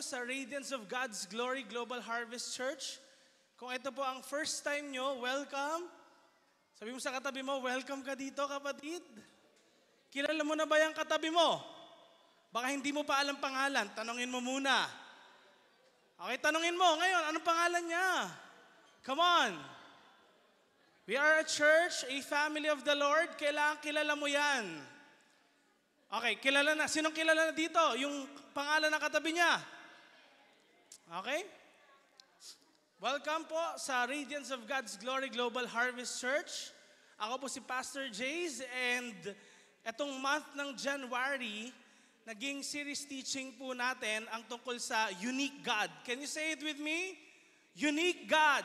po sa Radiance of God's Glory Global Harvest Church. Kung ito po ang first time nyo, welcome. Sabi mo sa katabi mo, welcome ka dito kapatid. Kilala mo na ba yung katabi mo? Baka hindi mo pa alam pangalan, tanongin mo muna. Okay, tanongin mo ngayon, anong pangalan niya? Come on. We are a church, a family of the Lord. Kailangan kilala mo yan. Okay, kilala na. Sinong kilala na dito? Yung pangalan ng katabi niya? Okay? Welcome po sa Radiance of God's Glory Global Harvest Church. Ako po si Pastor Jays and etong month ng January, naging series teaching po natin ang tungkol sa unique God. Can you say it with me? Unique God.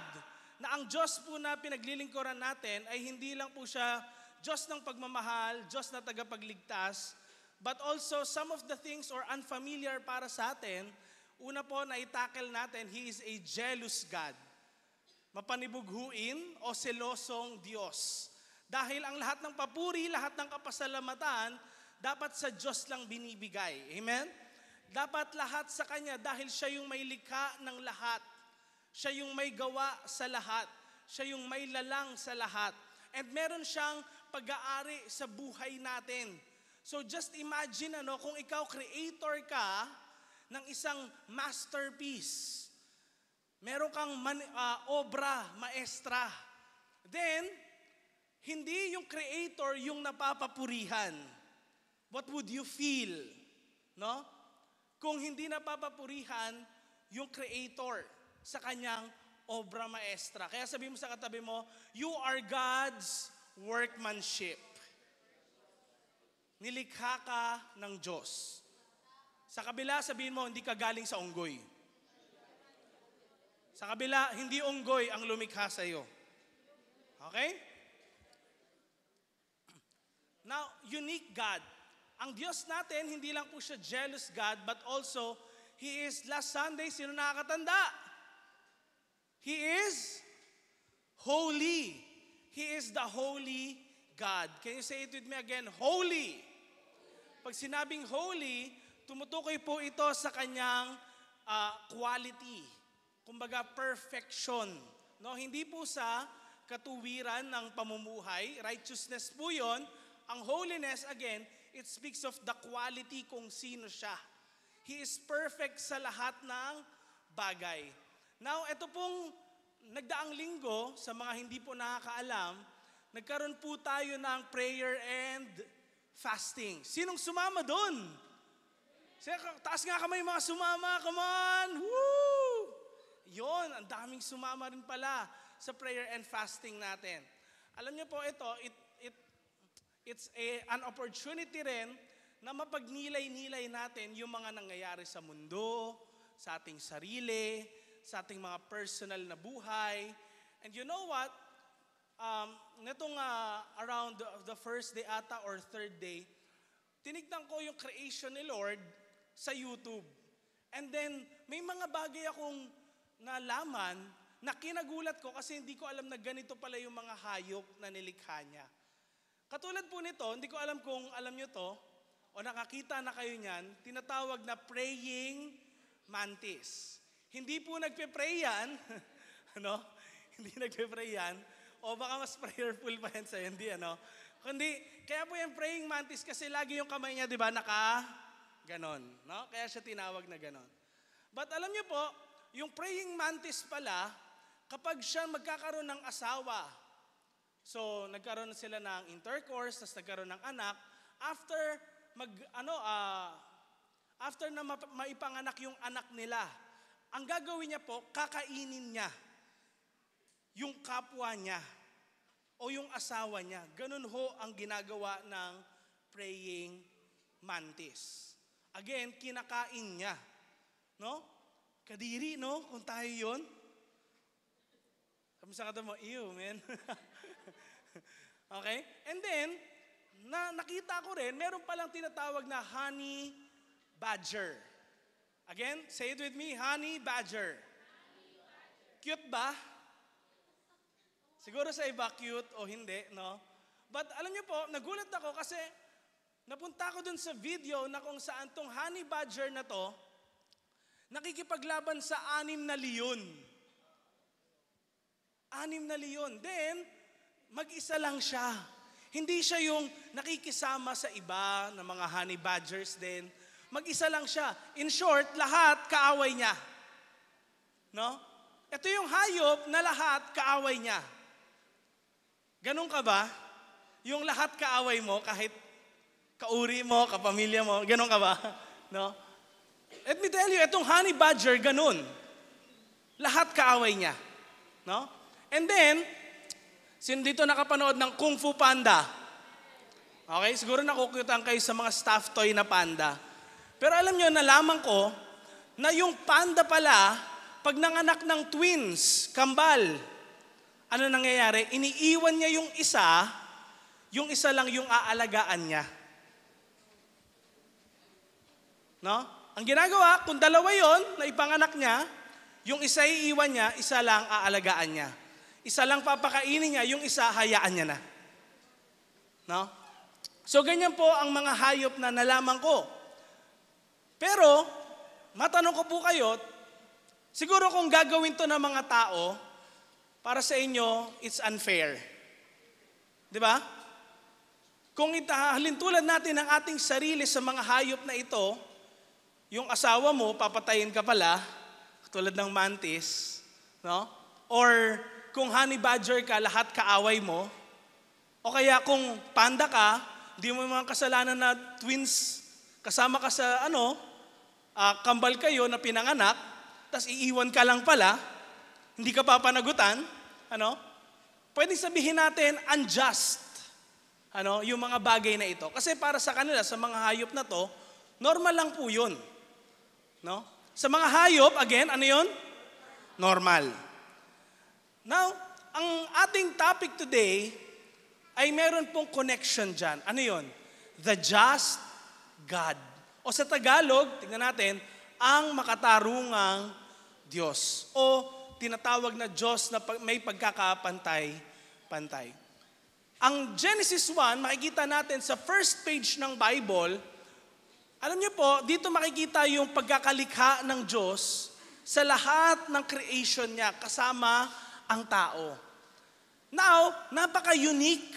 Na ang Diyos po na pinaglilingkuran natin ay hindi lang po siya Diyos ng pagmamahal, Diyos na tagapagligtas, but also some of the things or unfamiliar para sa atin Una po na itakel natin, He is a jealous God. Mapanibughuin o selosong Diyos. Dahil ang lahat ng papuri, lahat ng kapasalamatan, dapat sa Diyos lang binibigay. Amen? Dapat lahat sa Kanya dahil Siya yung may likha ng lahat. Siya yung may gawa sa lahat. Siya yung may lalang sa lahat. And meron siyang pag-aari sa buhay natin. So just imagine ano, kung ikaw creator ka, ng isang masterpiece. Meron kang man, uh, obra maestra. Then, hindi yung creator yung napapapurihan. What would you feel? No? Kung hindi napapapurihan yung creator sa kanyang obra maestra. Kaya sabi mo sa katabi mo, you are God's workmanship. Nilikha ka ng Diyos. Sa kabila, sabihin mo, hindi ka galing sa unggoy. Sa kabila, hindi unggoy ang lumikha sa iyo. Okay? Now, unique God. Ang Diyos natin, hindi lang po siya jealous God, but also, He is, last Sunday, sino nakakatanda? He is holy. He is the holy God. Can you say it with me again? Holy. Pag sinabing holy, Tumutukoy po ito sa kanyang uh, quality, kumbaga perfection. No, hindi po sa katuwiran ng pamumuhay, righteousness po 'yon. Ang holiness again, it speaks of the quality kung sino siya. He is perfect sa lahat ng bagay. Now, ito pong nagdaang linggo sa mga hindi po nakakaalam, nagkaroon po tayo ng prayer and fasting. Sinong sumama doon? Sige, taas nga kamay mga sumama. Come on! Woo! Yun, ang daming sumama rin pala sa prayer and fasting natin. Alam niyo po ito, it, it, it's a, an opportunity rin na mapagnilay-nilay natin yung mga nangyayari sa mundo, sa ating sarili, sa ating mga personal na buhay. And you know what? Um, netong uh, ah, around the first day ata or third day, tinignan ko yung creation ni Lord sa YouTube. And then, may mga bagay akong nalaman na kinagulat ko kasi hindi ko alam na ganito pala yung mga hayop na nilikha niya. Katulad po nito, hindi ko alam kung alam nyo to o nakakita na kayo niyan, tinatawag na praying mantis. Hindi po nagpe-pray yan, ano? Hindi nagpe-pray yan. O baka mas prayerful pa yan sa hindi, ano? Kundi, kaya po yung praying mantis kasi lagi yung kamay niya, di ba, naka Ganon. No? Kaya siya tinawag na ganon. But alam niyo po, yung praying mantis pala, kapag siya magkakaroon ng asawa, so nagkaroon sila ng intercourse, tapos nagkaroon ng anak, after mag, ano, uh, after na ma- maipanganak yung anak nila, ang gagawin niya po, kakainin niya yung kapwa niya o yung asawa niya. Ganun ho ang ginagawa ng praying mantis. Again, kinakain niya. No? Kadiri, no? Kung tayo yun. Sabi sa kata mo, ew, man. okay? And then, na, nakita ko rin, meron palang tinatawag na honey badger. Again, say it with me, honey badger. Cute ba? Siguro sa iba cute o hindi, no? But alam niyo po, nagulat ako kasi Napunta ako dun sa video na kung saan tong honey badger na to, nakikipaglaban sa anim na leon. Anim na leon. Then, mag-isa lang siya. Hindi siya yung nakikisama sa iba na mga honey badgers din. Mag-isa lang siya. In short, lahat kaaway niya. No? Ito yung hayop na lahat kaaway niya. Ganun ka ba? Yung lahat kaaway mo kahit kauri mo, kapamilya mo, ganun ka ba? No? Let me tell you, itong honey badger, ganun. Lahat kaaway niya. No? And then, sino dito nakapanood ng Kung Fu Panda? Okay, siguro nakukutan kayo sa mga staff toy na panda. Pero alam nyo, nalaman ko na yung panda pala, pag nanganak ng twins, kambal, ano nangyayari? Iniiwan niya yung isa, yung isa lang yung aalagaan niya. No? Ang ginagawa, kung dalawa yon na ipanganak niya, yung isa iiwan niya, isa lang aalagaan niya. Isa lang papakainin niya, yung isa hayaan niya na. No? So ganyan po ang mga hayop na nalaman ko. Pero, matanong ko po kayo, siguro kung gagawin to ng mga tao, para sa inyo, it's unfair. Di ba? Kung tulad natin ang ating sarili sa mga hayop na ito, yung asawa mo, papatayin ka pala, tulad ng mantis, no? Or kung honey badger ka, lahat kaaway mo. O kaya kung panda ka, hindi mo mga kasalanan na twins, kasama ka sa ano, uh, kambal kayo na pinanganak, tas iiwan ka lang pala, hindi ka papanagutan, ano? Pwede sabihin natin unjust ano, yung mga bagay na ito. Kasi para sa kanila, sa mga hayop na to, normal lang po yun. No? Sa mga hayop, again, ano yon? Normal. Now, ang ating topic today ay meron pong connection dyan. Ano yon? The just God. O sa Tagalog, tingnan natin, ang makatarungang Diyos. O tinatawag na Diyos na may pagkakapantay-pantay. Ang Genesis 1, makikita natin sa first page ng Bible, alam niyo po, dito makikita yung pagkakalikha ng Diyos sa lahat ng creation niya, kasama ang tao. Now, napaka-unique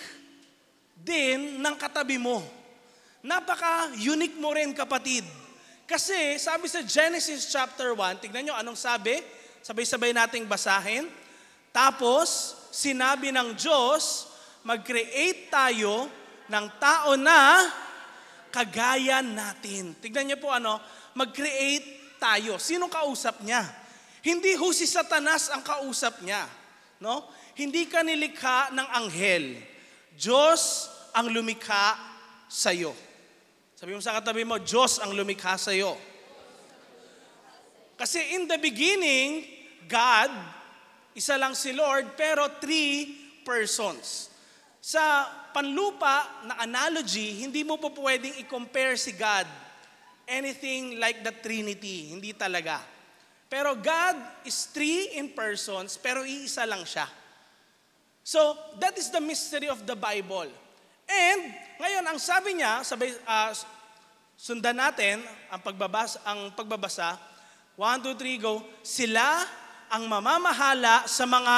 din ng katabi mo. Napaka-unique mo rin, kapatid. Kasi sabi sa Genesis chapter 1, tignan nyo anong sabi, sabay-sabay nating basahin. Tapos, sinabi ng Diyos, mag-create tayo ng tao na kagaya natin. Tignan niyo po ano, mag-create tayo. Sino kausap niya? Hindi ho si Satanas ang kausap niya. No? Hindi ka nilikha ng anghel. Diyos ang lumikha sa iyo. Sabi mo sa katabi mo, Diyos ang lumikha sa iyo. Kasi in the beginning, God, isa lang si Lord, pero three persons. Sa panlupa na analogy, hindi mo po pwedeng i-compare si God anything like the Trinity. Hindi talaga. Pero God is three in persons, pero iisa lang siya. So, that is the mystery of the Bible. And, ngayon, ang sabi niya, sabay, uh, sundan natin ang pagbabasa, ang pagbabasa. One, two, three, go. Sila ang mamamahala sa mga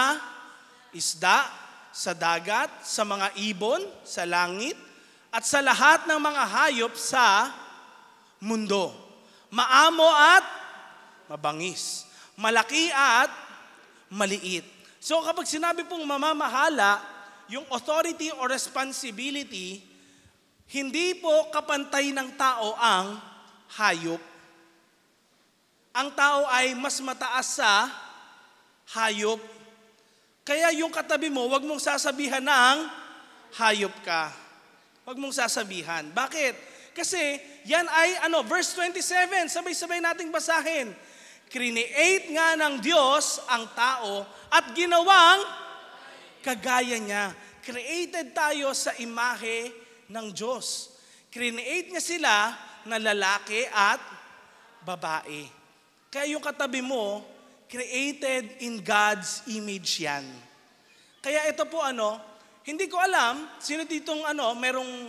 isda, sa dagat, sa mga ibon, sa langit, at sa lahat ng mga hayop sa mundo. Maamo at mabangis. Malaki at maliit. So kapag sinabi pong mamamahala, yung authority or responsibility, hindi po kapantay ng tao ang hayop. Ang tao ay mas mataas sa hayop kaya yung katabi mo, wag mong sasabihan ng hayop ka. Wag mong sasabihan. Bakit? Kasi yan ay ano, verse 27, sabay-sabay nating basahin. Create nga ng Diyos ang tao at ginawang kagaya niya. Created tayo sa imahe ng Diyos. Create niya sila na lalaki at babae. Kaya yung katabi mo, Created in God's image yan. Kaya ito po ano, hindi ko alam, sino ditong ano, merong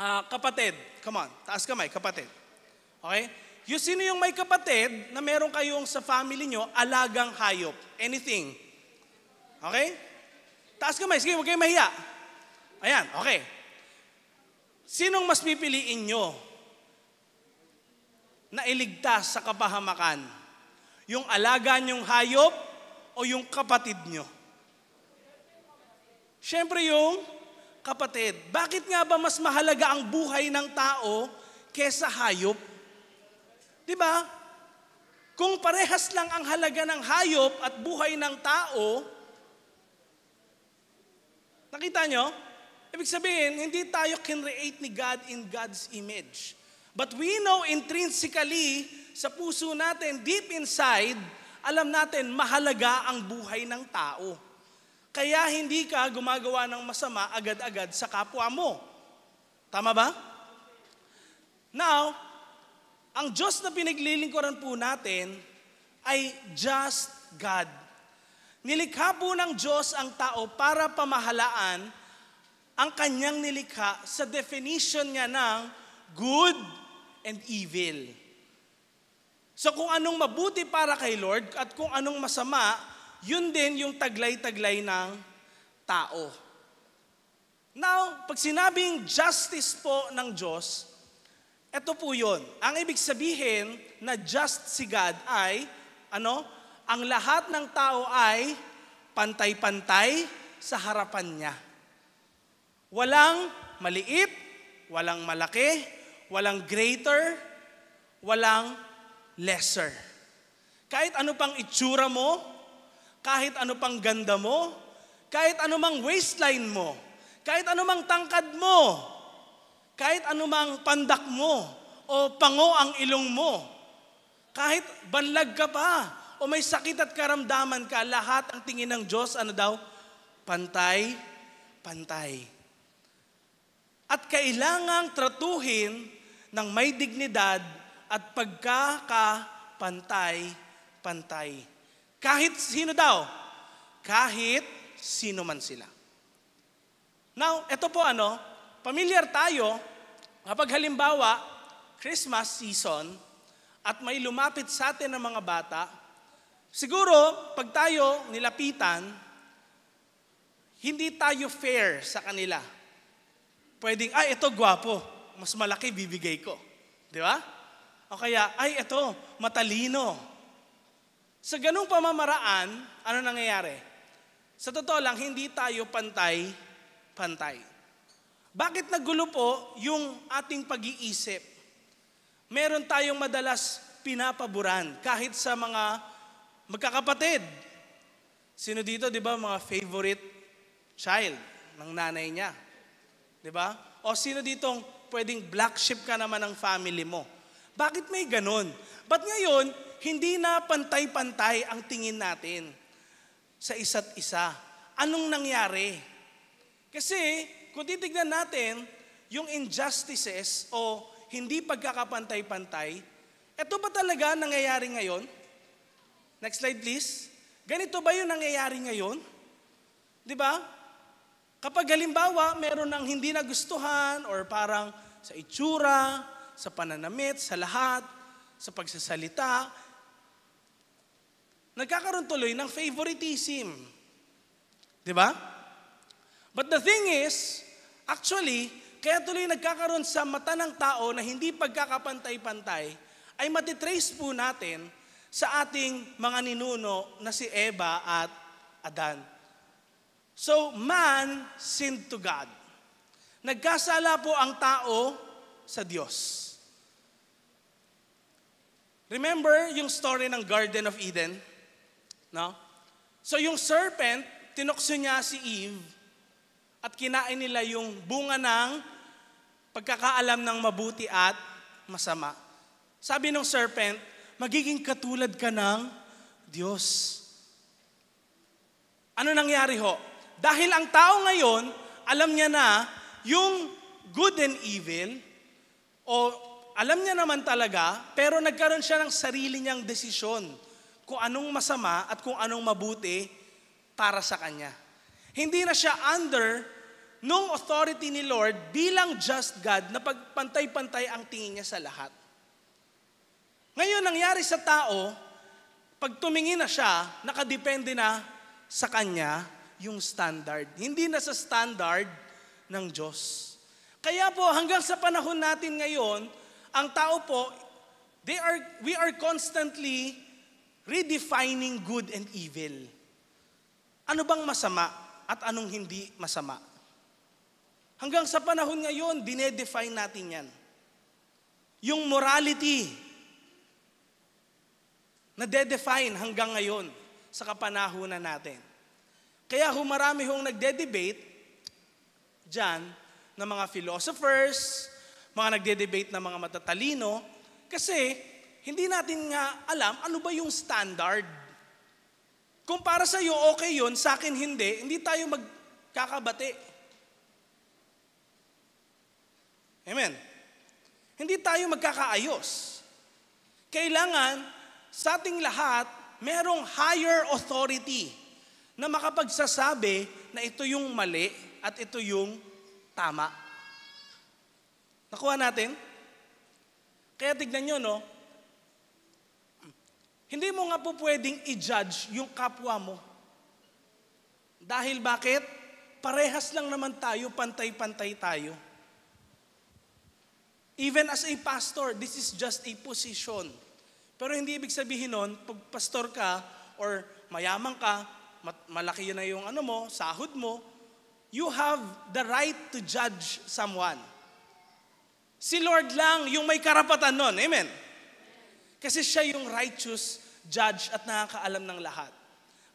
uh, kapatid. Come on, taas kamay, kapatid. Okay? Yung sino yung may kapatid na meron kayong sa family nyo, alagang hayop, anything. Okay? Taas kamay, sige, huwag kayong mahiya. Ayan, okay. Sinong mas pipiliin nyo na iligtas sa kapahamakan? Yung alaga niyong hayop o yung kapatid niyo? Siyempre yung kapatid. Bakit nga ba mas mahalaga ang buhay ng tao kesa hayop? Di ba? Kung parehas lang ang halaga ng hayop at buhay ng tao, nakita nyo? Ibig sabihin, hindi tayo kinreate ni God in God's image. But we know intrinsically sa puso natin, deep inside, alam natin mahalaga ang buhay ng tao. Kaya hindi ka gumagawa ng masama agad-agad sa kapwa mo. Tama ba? Now, ang Diyos na pinaglilingkuran po natin ay just God. Nilikha po ng Diyos ang tao para pamahalaan ang kanyang nilikha sa definition niya ng good and evil. So kung anong mabuti para kay Lord at kung anong masama, yun din yung taglay-taglay ng tao. Now, pag sinabing justice po ng Diyos, ito po yun. Ang ibig sabihin na just si God ay, ano, ang lahat ng tao ay pantay-pantay sa harapan niya. Walang maliit, walang malaki, walang greater, walang lesser. Kahit ano pang itsura mo, kahit ano pang ganda mo, kahit anumang waistline mo, kahit anumang tangkad mo, kahit anumang pandak mo, o pango ang ilong mo, kahit banlag ka pa, o may sakit at karamdaman ka, lahat ang tingin ng Diyos, ano daw? Pantay, pantay. At kailangang tratuhin ng may dignidad at pagkakapantay-pantay. Kahit sino daw, kahit sino man sila. Now, ito po ano, familiar tayo kapag halimbawa, Christmas season, at may lumapit sa atin ng mga bata, siguro pag tayo nilapitan, hindi tayo fair sa kanila. Pwedeng, ay, ito gwapo, mas malaki bibigay ko. Di ba? O kaya, ay ito, matalino. Sa ganung pamamaraan, ano nangyayari? Sa totoo lang, hindi tayo pantay-pantay. Bakit nagulo po yung ating pag-iisip? Meron tayong madalas pinapaboran kahit sa mga magkakapatid. Sino dito, di ba, mga favorite child ng nanay niya? Di ba? O sino ditong pwedeng black sheep ka naman ng family mo? Bakit may ganon? But ngayon, hindi na pantay-pantay ang tingin natin sa isa't isa? Anong nangyari? Kasi kung titignan natin, yung injustices o hindi pagkakapantay-pantay, ito ba talaga nangyayari ngayon? Next slide please. Ganito ba yung nangyayari ngayon? Di ba? Kapag halimbawa, meron ng hindi nagustuhan or parang sa itsura, sa pananamit, sa lahat, sa pagsasalita. Nagkakaroon tuloy ng favoritism. Di ba? But the thing is, actually, kaya tuloy nagkakaroon sa mata ng tao na hindi pagkakapantay-pantay, ay matitrace po natin sa ating mga ninuno na si Eva at Adan. So, man sinned to God. Nagkasala po ang tao sa Diyos. Remember yung story ng Garden of Eden? No? So yung serpent, tinukso niya si Eve at kinain nila yung bunga ng pagkakaalam ng mabuti at masama. Sabi ng serpent, magiging katulad ka ng Diyos. Ano nangyari ho? Dahil ang tao ngayon, alam niya na yung good and evil o alam niya naman talaga, pero nagkaroon siya ng sarili niyang desisyon kung anong masama at kung anong mabuti para sa kanya. Hindi na siya under nung authority ni Lord bilang just God na pagpantay-pantay ang tingin niya sa lahat. Ngayon, nangyari sa tao, pag tumingin na siya, nakadepende na sa kanya yung standard. Hindi na sa standard ng Diyos. Kaya po, hanggang sa panahon natin ngayon, ang tao po, they are, we are constantly redefining good and evil. Ano bang masama at anong hindi masama? Hanggang sa panahon ngayon, dinedefine natin yan. Yung morality, na nadedefine hanggang ngayon sa kapanahunan natin. Kaya humarami hong nagde-debate dyan ng mga philosophers, mga nagde-debate na mga matatalino kasi hindi natin nga alam ano ba yung standard. Kung para sa iyo okay yun, sa akin hindi, hindi tayo magkakabate. Amen. Hindi tayo magkakaayos. Kailangan sa ating lahat, merong higher authority na makapagsasabi na ito yung mali at ito yung tama. Nakuha natin? Kaya tignan nyo, no? Hindi mo nga po pwedeng i-judge yung kapwa mo. Dahil bakit? Parehas lang naman tayo, pantay-pantay tayo. Even as a pastor, this is just a position. Pero hindi ibig sabihin nun, pag pastor ka or mayaman ka, malaki na yung ano mo, sahod mo, you have the right to judge someone. Si Lord lang yung may karapatan nun. Amen? Kasi siya yung righteous judge at nakakaalam ng lahat.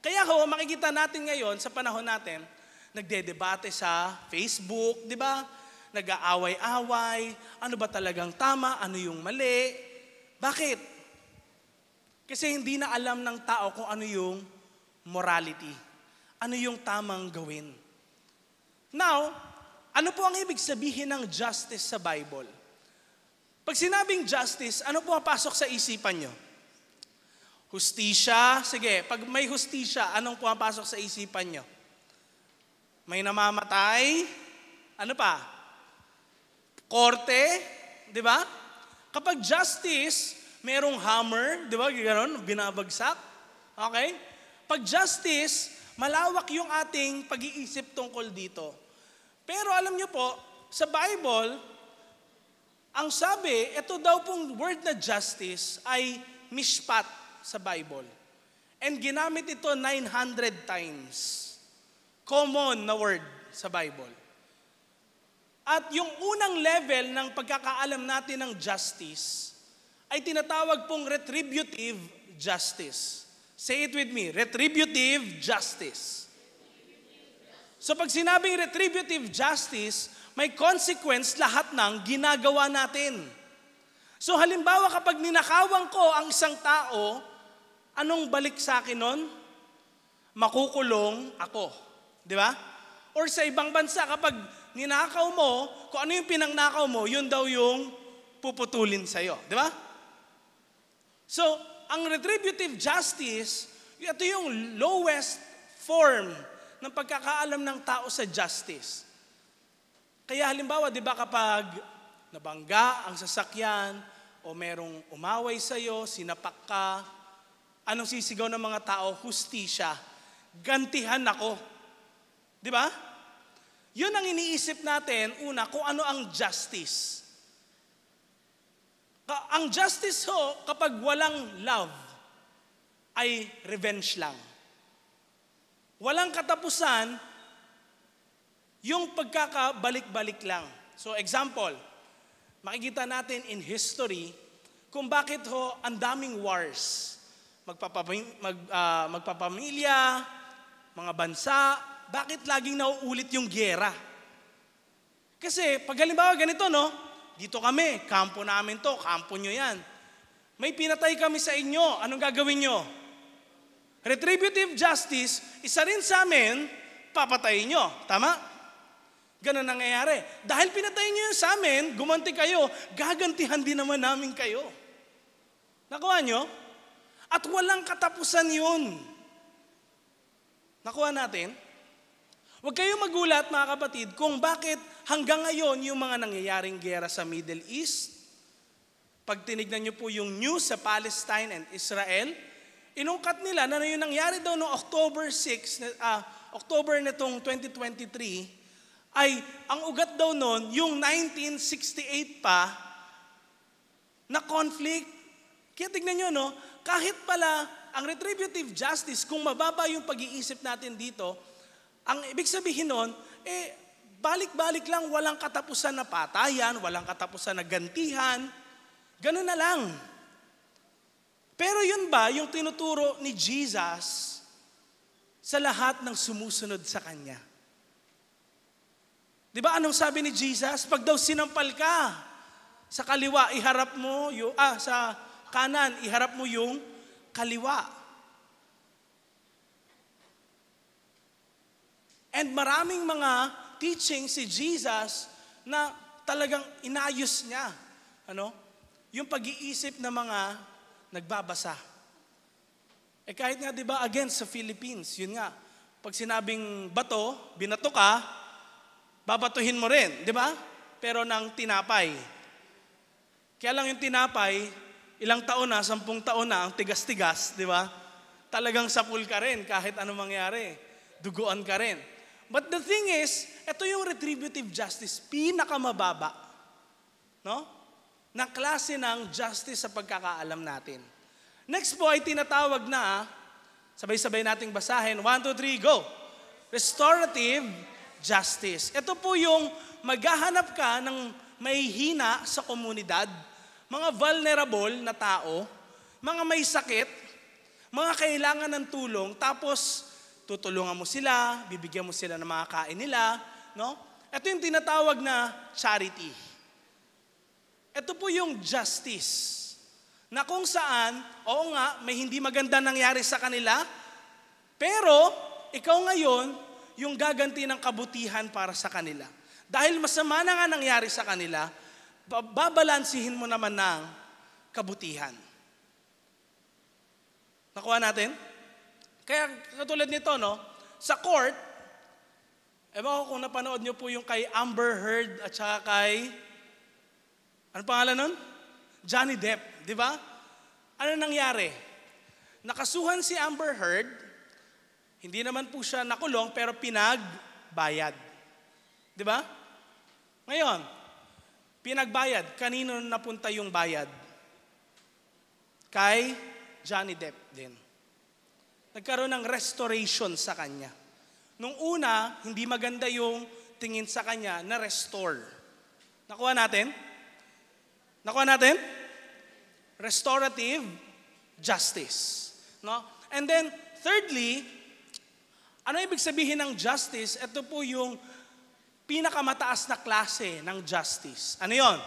Kaya ho, makikita natin ngayon sa panahon natin, nagde-debate sa Facebook, di ba? Nag-aaway-away, ano ba talagang tama, ano yung mali. Bakit? Kasi hindi na alam ng tao kung ano yung morality. Ano yung tamang gawin. Now, ano po ang ibig sabihin ng justice sa Bible? Pag sinabing justice, ano po ang pasok sa isipan nyo? Hustisya, sige, pag may hustisya, anong po ang pasok sa isipan nyo? May namamatay, ano pa? Korte, di ba? Kapag justice, merong hammer, di ba? Ganon, binabagsak. Okay? Pag justice, malawak yung ating pag-iisip tungkol dito. Pero alam niyo po, sa Bible, ang sabi, ito daw pong word na justice ay mishpat sa Bible. And ginamit ito 900 times. Common na word sa Bible. At yung unang level ng pagkakaalam natin ng justice ay tinatawag pong retributive justice. Say it with me, retributive justice. So pag sinabing retributive justice, may consequence lahat ng ginagawa natin. So halimbawa kapag ninakawang ko ang isang tao, anong balik sa akin nun? Makukulong ako. Di ba? Or sa ibang bansa, kapag ninakaw mo, kung ano yung pinangnakaw mo, yun daw yung puputulin sa'yo. Di ba? So, ang retributive justice, ito yung lowest form ng pagkakaalam ng tao sa justice. Kaya halimbawa, di ba kapag nabangga ang sasakyan o merong umaway sa iyo, sinapak ka, anong sisigaw ng mga tao? Hustisya. Gantihan ako. Di ba? Yun ang iniisip natin, una, kung ano ang justice. Ang justice ho, kapag walang love, ay revenge lang walang katapusan, yung pagkakabalik-balik lang. So example, makikita natin in history kung bakit ho ang daming wars. Magpapam- mag, uh, magpapamilya, mga bansa, bakit laging nauulit yung gera? Kasi pag halimbawa ganito, no? Dito kami, kampo namin to, kampo nyo yan. May pinatay kami sa inyo, anong gagawin nyo? Retributive justice, isa rin sa amin, papatayin nyo. Tama? Ganun nangyayari. Dahil pinatay nyo yun sa amin, gumanti kayo, gagantihan din naman namin kayo. Nakuha nyo? At walang katapusan yun. Nakuha natin? Huwag kayong magulat mga kapatid kung bakit hanggang ngayon yung mga nangyayaring gera sa Middle East, pag tinignan nyo po yung news sa Palestine and Israel, inungkat nila na yun nangyari daw noong October 6, uh, ah, October na 2023, ay ang ugat daw noon, yung 1968 pa na conflict. Kaya tignan nyo, no? Kahit pala ang retributive justice, kung mababa yung pag-iisip natin dito, ang ibig sabihin noon, eh, balik-balik lang, walang katapusan na patayan, walang katapusan na gantihan, ganun na lang. Pero yun ba yung tinuturo ni Jesus sa lahat ng sumusunod sa Kanya? Di ba anong sabi ni Jesus? Pag daw sinampal ka, sa kaliwa iharap mo yung, ah, sa kanan iharap mo yung kaliwa. And maraming mga teaching si Jesus na talagang inayos niya. Ano? Yung pag-iisip ng mga nagbabasa. Eh kahit nga 'di ba against sa Philippines, yun nga. Pag sinabing bato, binato ka, babatuhin mo rin, 'di ba? Pero ng tinapay. Kaya lang yung tinapay, ilang taon na, sampung taon na, ang tigas-tigas, di ba? Talagang sapul ka rin kahit ano mangyari. Duguan ka rin. But the thing is, ito yung retributive justice, pinakamababa. No? na klase ng justice sa pagkakaalam natin. Next po ay tinatawag na, sabay-sabay nating basahin, 1, 2, 3, go! Restorative justice. Ito po yung maghahanap ka ng may hina sa komunidad, mga vulnerable na tao, mga may sakit, mga kailangan ng tulong, tapos tutulungan mo sila, bibigyan mo sila ng mga kain nila, no? Ito yung tinatawag na charity. Ito po yung justice. Na kung saan, oo nga, may hindi maganda nangyari sa kanila, pero ikaw ngayon, yung gaganti ng kabutihan para sa kanila. Dahil masama na nga nangyari sa kanila, babalansihin mo naman ng kabutihan. Nakuha natin? Kaya katulad nito, no? Sa court, ewan ko kung napanood nyo po yung kay Amber Heard at saka kay ano pangalan nun? Johnny Depp, di ba? Ano nangyari? Nakasuhan si Amber Heard, hindi naman po siya nakulong pero pinagbayad. Di ba? Ngayon, pinagbayad. Kanino napunta yung bayad? Kay Johnny Depp din. Nagkaroon ng restoration sa kanya. Nung una, hindi maganda yung tingin sa kanya na restore. Nakuha natin? Nakuha natin? Restorative justice. No? And then, thirdly, ano ibig sabihin ng justice? Ito po yung pinakamataas na klase ng justice. Ano yon?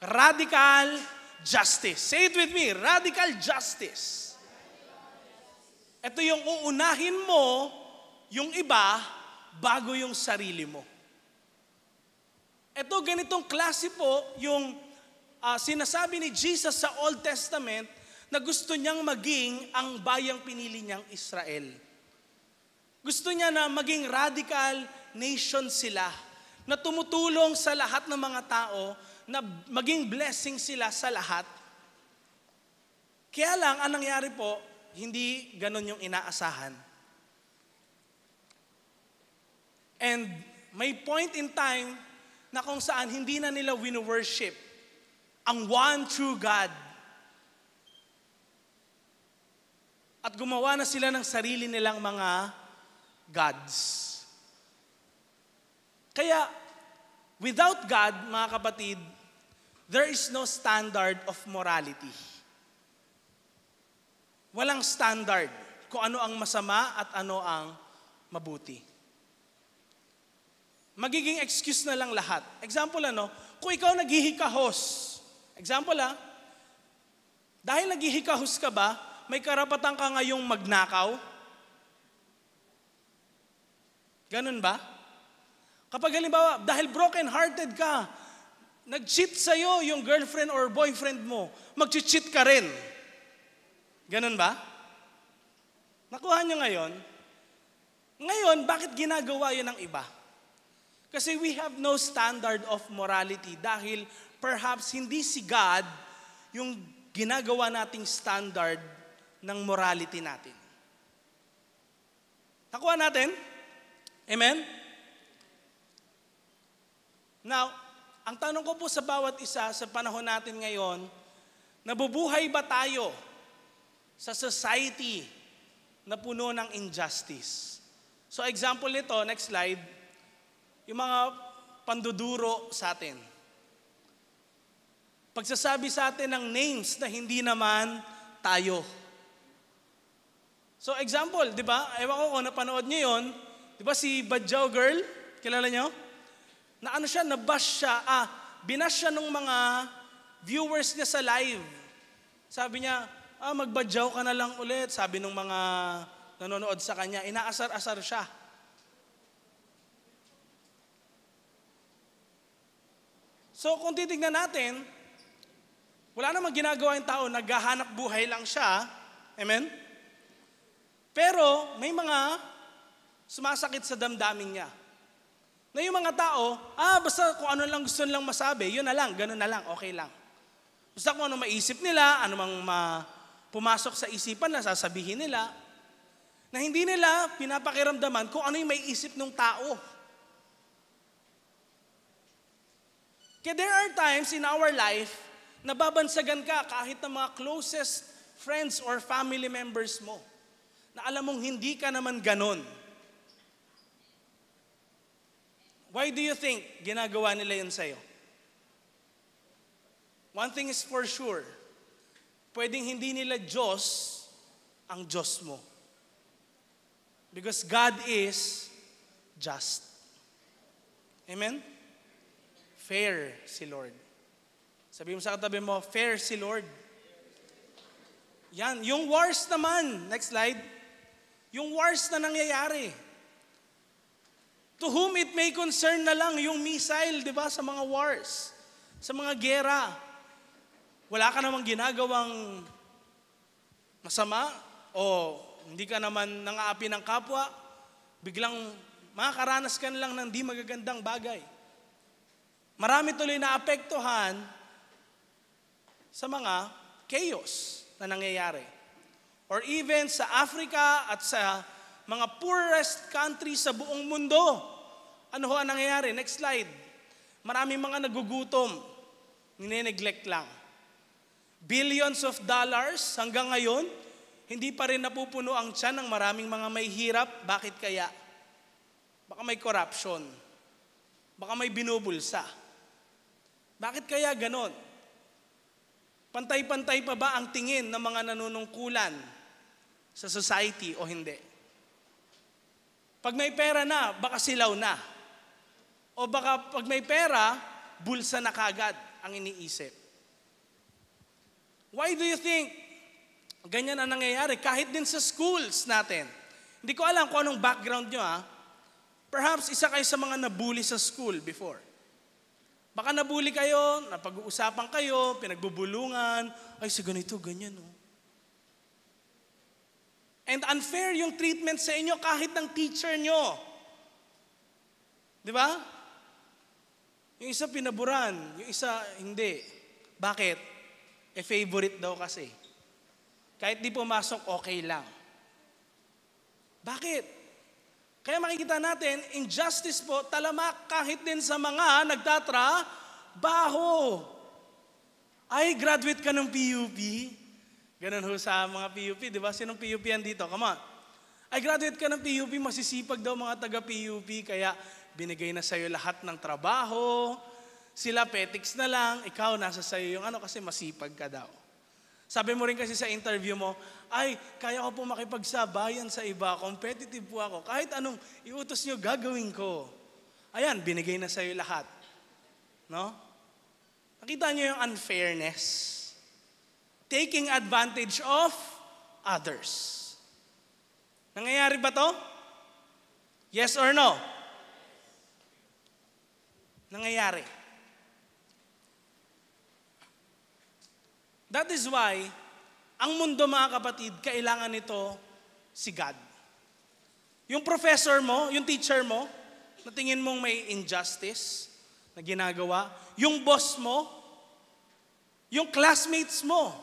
Radical justice. Say it with me, radical justice. Ito yung uunahin mo yung iba bago yung sarili mo. Ito ganitong klase po yung uh, sinasabi ni Jesus sa Old Testament na gusto niyang maging ang bayang pinili niyang Israel. Gusto niya na maging radical nation sila na tumutulong sa lahat ng mga tao na maging blessing sila sa lahat. Kaya lang, ang nangyari po, hindi ganon yung inaasahan. And may point in time na kung saan hindi na nila win worship ang one true God. At gumawa na sila ng sarili nilang mga gods. Kaya, without God, mga kapatid, there is no standard of morality. Walang standard kung ano ang masama at ano ang mabuti. Magiging excuse na lang lahat. Example ano, kung ikaw naghihikahos, Example ah, dahil naghihikahos ka ba, may karapatan ka ngayong magnakaw? Ganun ba? Kapag halimbawa, dahil broken-hearted ka, nag-cheat sa'yo yung girlfriend or boyfriend mo, mag-cheat ka rin. Ganun ba? Nakuha niyo ngayon? Ngayon, bakit ginagawa yun ng iba? Kasi we have no standard of morality dahil perhaps hindi si God yung ginagawa nating standard ng morality natin. Nakuha natin? Amen? Now, ang tanong ko po sa bawat isa sa panahon natin ngayon, nabubuhay ba tayo sa society na puno ng injustice? So example nito, next slide, yung mga panduduro sa atin. Pagsasabi sa atin ng names na hindi naman tayo. So example, di ba? Ewan ko kung napanood nyo yon. Di ba si Badjaw Girl? Kilala niyo? Na ano siya, nabash siya, ah, binash siya ng mga viewers niya sa live. Sabi niya, ah, magbadyaw ka na lang ulit. Sabi ng mga nanonood sa kanya, inaasar-asar siya. So kung titignan natin, wala namang ginagawa yung tao, naghahanap buhay lang siya. Amen? Pero may mga sumasakit sa damdamin niya. Na yung mga tao, ah, basta kung ano lang gusto nilang masabi, yun na lang, ganun na lang, okay lang. Basta kung ano maisip nila, ano mang ma pumasok sa isipan na sasabihin nila, na hindi nila pinapakiramdaman kung ano yung may isip ng tao. Kaya there are times in our life Nababansagan ka kahit ng mga closest friends or family members mo na alam mong hindi ka naman ganon. Why do you think ginagawa nila yun sa'yo? One thing is for sure, pwedeng hindi nila Diyos ang Diyos mo. Because God is just. Amen? Fair si Lord. Sabi mo sa katabi mo, fair si Lord. Yan. Yung wars naman, next slide, yung wars na nangyayari. To whom it may concern na lang yung missile, di ba, sa mga wars, sa mga gera. Wala ka namang ginagawang masama o hindi ka naman nangaapi ng kapwa, biglang makakaranas ka lang ng di magagandang bagay. Marami tuloy na apektuhan sa mga chaos na nangyayari. Or even sa Africa at sa mga poorest country sa buong mundo. Ano ho ang nangyayari? Next slide. Maraming mga nagugutom. Nineneglect lang. Billions of dollars hanggang ngayon, hindi pa rin napupuno ang tiyan ng maraming mga may hirap. Bakit kaya? Baka may corruption. Baka may binubulsa. Bakit kaya ganon? Pantay-pantay pa ba ang tingin ng mga nanunungkulan sa society o hindi? Pag may pera na, baka silaw na. O baka pag may pera, bulsa na kagad ang iniisip. Why do you think ganyan ang nangyayari kahit din sa schools natin? Hindi ko alam kung anong background nyo ha. Perhaps isa kayo sa mga nabully sa school before. Baka nabuli kayo, napag-uusapan kayo, pinagbubulungan, ay sa ganito, ganyan oh. And unfair yung treatment sa inyo kahit ng teacher nyo. Di ba? Yung isa pinaburan, yung isa hindi. Bakit? E favorite daw kasi. Kahit di pumasok, okay lang. Bakit? Kaya makikita natin, injustice po, talamak kahit din sa mga nagtatra, baho. Ay, graduate ka ng PUP. Ganun ho sa mga PUP, di ba? Sinong PUP yan dito? Come on. Ay, graduate ka ng PUP, masisipag daw mga taga-PUP, kaya binigay na sa'yo lahat ng trabaho, sila petics na lang, ikaw nasa sa'yo yung ano kasi masipag ka daw. Sabi mo rin kasi sa interview mo, ay, kaya ko po makipagsabayan sa iba, competitive po ako, kahit anong iutos nyo, gagawin ko. Ayan, binigay na sa'yo lahat. No? Nakita nyo yung unfairness. Taking advantage of others. Nangyayari ba to? Yes or no? Nangyayari. That is why ang mundo mga kapatid, kailangan nito si God. Yung professor mo, yung teacher mo, na tingin mong may injustice na ginagawa, yung boss mo, yung classmates mo,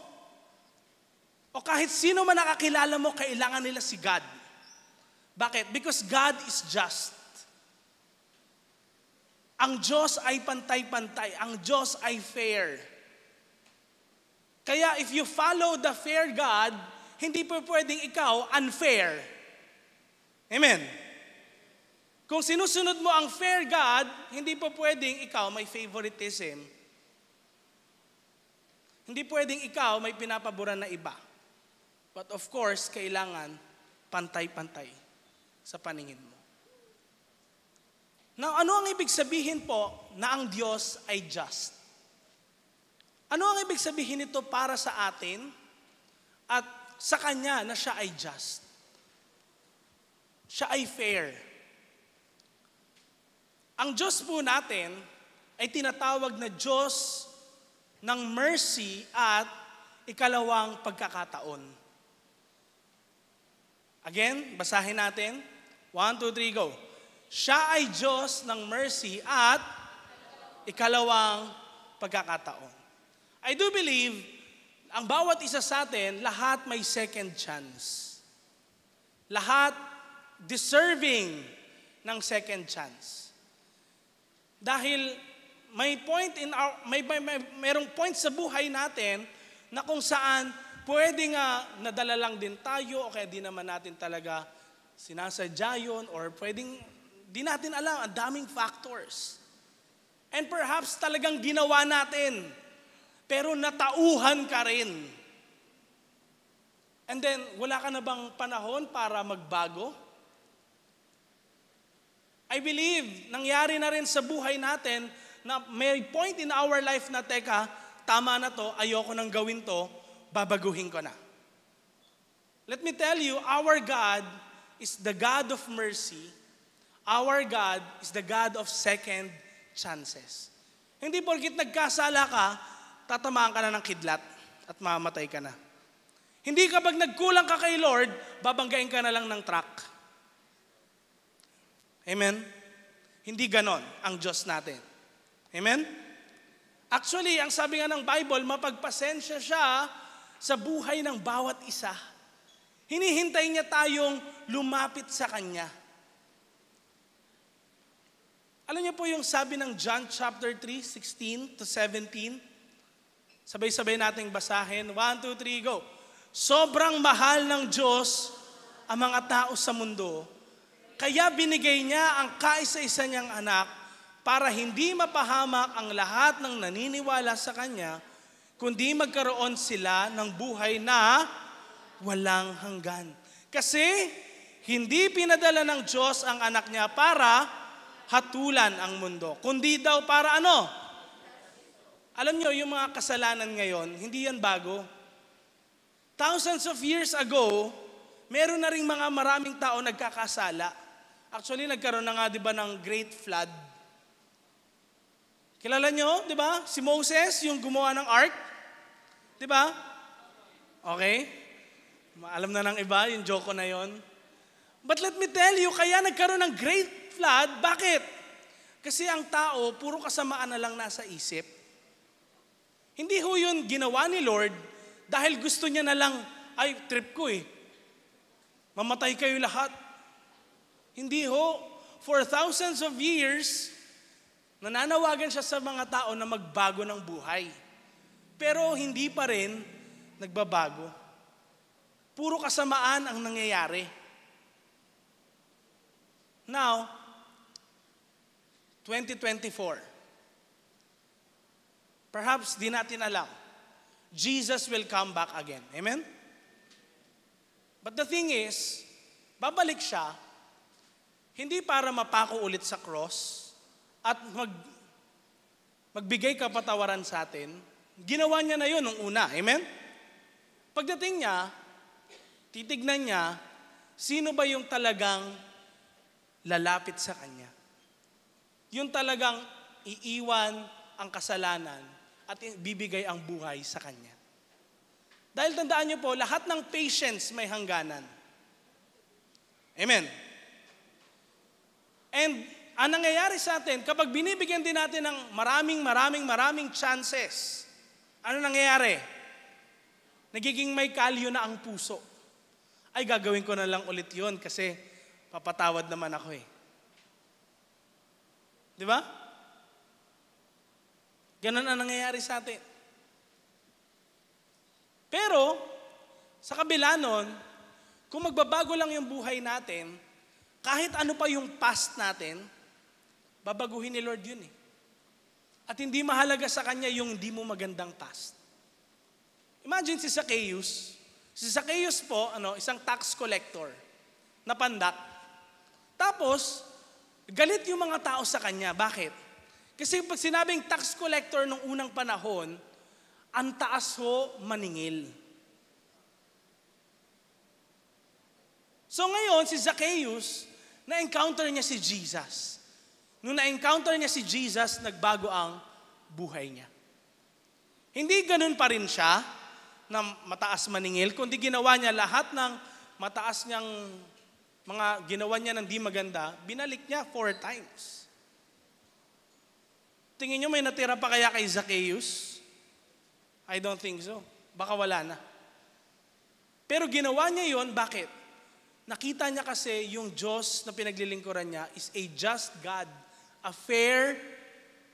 o kahit sino man nakakilala mo, kailangan nila si God. Bakit? Because God is just. Ang Diyos ay pantay-pantay. Ang Diyos ay fair. Kaya if you follow the fair God, hindi po pwedeng ikaw unfair. Amen? Kung sinusunod mo ang fair God, hindi po pwedeng ikaw may favoritism. Hindi pwedeng ikaw may pinapaboran na iba. But of course, kailangan pantay-pantay sa paningin mo. Now, ano ang ibig sabihin po na ang Diyos ay just? Ano ang ibig sabihin nito para sa atin at sa Kanya na siya ay just? Siya ay fair. Ang Diyos po natin ay tinatawag na Diyos ng mercy at ikalawang pagkakataon. Again, basahin natin. One, two, three, go. Siya ay Diyos ng mercy at ikalawang pagkakataon. I do believe, ang bawat isa sa atin, lahat may second chance. Lahat deserving ng second chance. Dahil may point in our, may, may, may merong point sa buhay natin na kung saan pwede nga nadala lang din tayo o kaya di naman natin talaga sinasadya yun or pwedeng di natin alam, ang daming factors. And perhaps talagang ginawa natin pero natauhan ka rin. And then, wala ka na bang panahon para magbago? I believe, nangyari na rin sa buhay natin na may point in our life na, teka, tama na to, ayoko nang gawin to, babaguhin ko na. Let me tell you, our God is the God of mercy. Our God is the God of second chances. Hindi porkit nagkasala ka, tatamaan ka na ng kidlat at mamatay ka na. Hindi kapag nagkulang ka kay Lord, babanggain ka na lang ng truck. Amen? Hindi ganon ang Diyos natin. Amen? Actually, ang sabi nga ng Bible, mapagpasensya siya sa buhay ng bawat isa. Hinihintay niya tayong lumapit sa Kanya. Alam niyo po yung sabi ng John chapter 3, 16 to 17? Sabay-sabay nating basahin. One, two, three, go. Sobrang mahal ng Diyos ang mga tao sa mundo, kaya binigay niya ang kaisa-isa niyang anak para hindi mapahamak ang lahat ng naniniwala sa Kanya, kundi magkaroon sila ng buhay na walang hanggan. Kasi hindi pinadala ng Diyos ang anak niya para hatulan ang mundo, kundi daw para ano? Alam nyo, yung mga kasalanan ngayon, hindi yan bago. Thousands of years ago, meron na rin mga maraming tao nagkakasala. Actually, nagkaroon na nga, di ba, ng Great Flood. Kilala nyo, di ba? Si Moses, yung gumawa ng ark. Di ba? Okay. Alam na ng iba, yung joke ko na yon. But let me tell you, kaya nagkaroon ng Great Flood. Bakit? Kasi ang tao, puro kasamaan na lang nasa isip. Hindi ho yun ginawa ni Lord dahil gusto niya na lang, ay, trip ko eh. Mamatay kayo lahat. Hindi ho. For thousands of years, nananawagan siya sa mga tao na magbago ng buhay. Pero hindi pa rin nagbabago. Puro kasamaan ang nangyayari. Now, 2024. Perhaps di natin alam. Jesus will come back again. Amen? But the thing is, babalik siya, hindi para mapako ulit sa cross at mag, magbigay kapatawaran sa atin. Ginawa niya na yun nung una. Amen? Pagdating niya, titignan niya, sino ba yung talagang lalapit sa kanya? Yung talagang iiwan ang kasalanan at bibigay ang buhay sa Kanya. Dahil tandaan niyo po, lahat ng patience may hangganan. Amen. And ang nangyayari sa atin, kapag binibigyan din natin ng maraming, maraming, maraming chances, ano nangyayari? Nagiging may kalyo na ang puso. Ay, gagawin ko na lang ulit yon kasi papatawad naman ako eh. Di ba? Ganun ang nangyayari sa atin. Pero, sa kabila nun, kung magbabago lang yung buhay natin, kahit ano pa yung past natin, babaguhin ni Lord yun eh. At hindi mahalaga sa kanya yung di mo magandang past. Imagine si Zacchaeus. Si Zacchaeus po, ano, isang tax collector na pandak. Tapos, galit yung mga tao sa kanya. Bakit? Kasi pag sinabing tax collector nung unang panahon, ang taas ho maningil. So ngayon, si Zacchaeus, na-encounter niya si Jesus. Nung na-encounter niya si Jesus, nagbago ang buhay niya. Hindi ganun pa rin siya na mataas maningil, kundi ginawa niya lahat ng mataas niyang mga ginawa niya ng di maganda, binalik niya four times. Tingin nyo may natira pa kaya kay Zacchaeus? I don't think so. Baka wala na. Pero ginawa niya yon bakit? Nakita niya kasi yung Diyos na pinaglilingkuran niya is a just God, a fair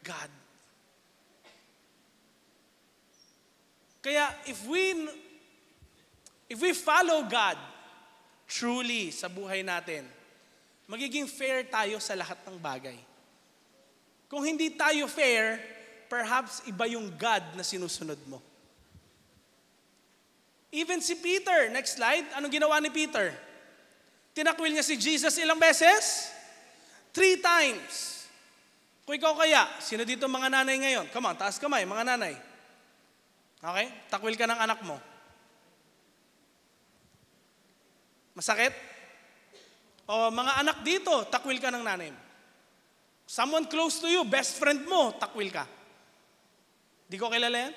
God. Kaya if we if we follow God truly sa buhay natin, magiging fair tayo sa lahat ng bagay. Kung hindi tayo fair, perhaps iba yung God na sinusunod mo. Even si Peter, next slide, anong ginawa ni Peter? Tinakwil niya si Jesus ilang beses? Three times. Kung ikaw kaya, sino dito mga nanay ngayon? Come on, taas kamay, mga nanay. Okay? Takwil ka ng anak mo. Masakit? O mga anak dito, takwil ka ng nanay mo. Someone close to you, best friend mo, takwil ka. Di ko kilala yan?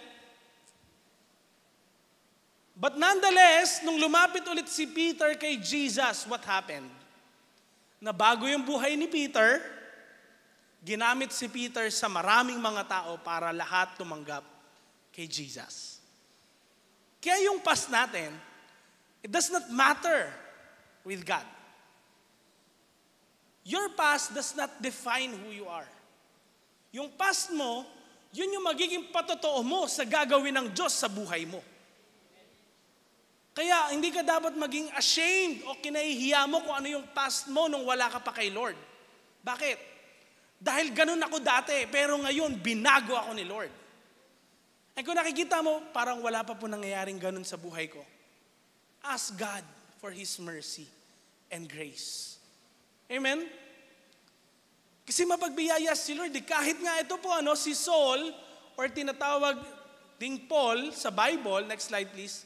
But nonetheless, nung lumapit ulit si Peter kay Jesus, what happened? Nabago yung buhay ni Peter, ginamit si Peter sa maraming mga tao para lahat tumanggap kay Jesus. Kaya yung past natin, it does not matter with God. Your past does not define who you are. Yung past mo, yun yung magiging patotoo mo sa gagawin ng Diyos sa buhay mo. Kaya hindi ka dapat maging ashamed o kinahihiya mo kung ano yung past mo nung wala ka pa kay Lord. Bakit? Dahil ganun ako dati, pero ngayon binago ako ni Lord. At kung nakikita mo, parang wala pa po nangyayaring ganun sa buhay ko. Ask God for His mercy and grace. Amen? Kasi mapagbiyaya si Lord. Eh. Kahit nga ito po, ano, si Saul, or tinatawag ding Paul sa Bible, next slide please,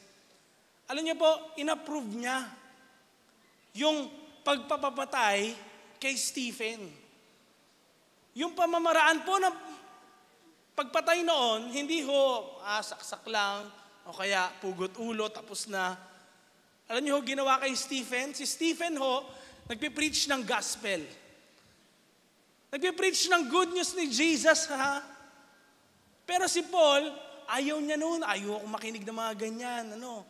alam niyo po, inapprove niya yung pagpapapatay kay Stephen. Yung pamamaraan po ng pagpatay noon, hindi ho, ah, saksak lang, o kaya pugot ulo, tapos na. Alam niyo ho, ginawa kay Stephen. Si Stephen ho, Nagpipreach ng gospel. Nagpipreach ng good news ni Jesus, ha? Pero si Paul, ayaw niya noon. Ayaw akong makinig ng mga ganyan. Ano?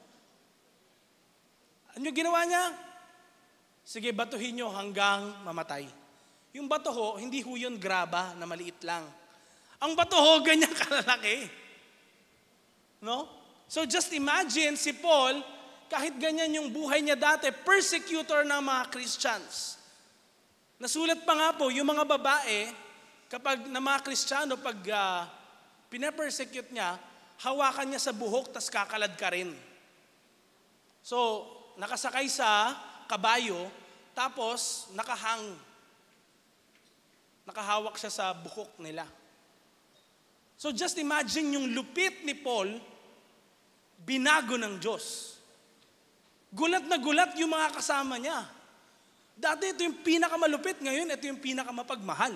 Ano ginawa niya? Sige, batuhin nyo hanggang mamatay. Yung bato ho, hindi ho yun graba na maliit lang. Ang bato ho, ganyan kalalaki. No? So just imagine si Paul, kahit ganyan yung buhay niya dati, persecutor ng mga Christians. Nasulat pa nga po, yung mga babae, kapag na mga Kristiyano, pag uh, ah, pinapersecute niya, hawakan niya sa buhok, tas kakalad ka rin. So, nakasakay sa kabayo, tapos nakahang. Nakahawak siya sa buhok nila. So just imagine yung lupit ni Paul, binago ng Diyos. Gulat na gulat yung mga kasama niya. Dati ito yung pinakamalupit, ngayon ito yung pinakamapagmahal.